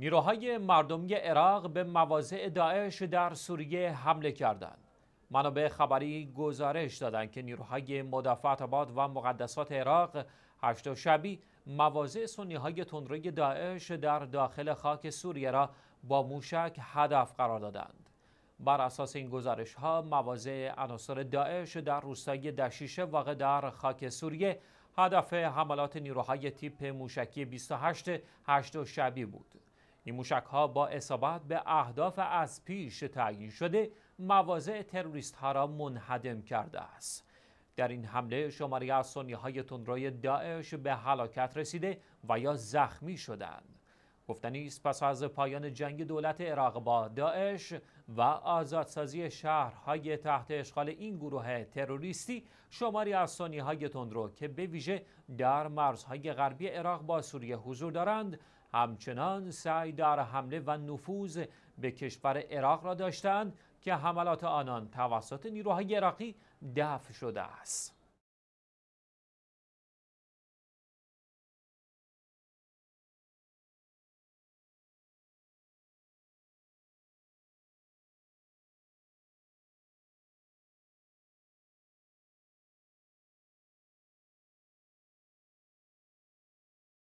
نیروهای مردمی عراق به مواضع داعش در سوریه حمله کردند. منابع خبری گزارش دادند که نیروهای مدافعت آباد و مقدسات عراق هشت و شبی مواضع سنیهای تندروی داعش در داخل خاک سوریه را با موشک هدف قرار دادند. بر اساس این گزارش ها مواضع عناصر داعش در روستای دشیشه واقع در خاک سوریه هدف حملات نیروهای تیپ موشکی 28 هشت شبی بود. این موشک ها با اصابت به اهداف از پیش تعیین شده مواضع تروریست ها را منهدم کرده است در این حمله شماری از سنی های تندروی داعش به هلاکت رسیده و یا زخمی شدند گفتنی است پس از پایان جنگ دولت عراق با داعش و آزادسازی شهرهای تحت اشغال این گروه تروریستی شماری از سنی های تندرو که به ویژه در مرزهای غربی عراق با سوریه حضور دارند همچنان سعی در حمله و نفوذ به کشور عراق را داشتند که حملات آنان توسط نیروهای عراقی دفع شده است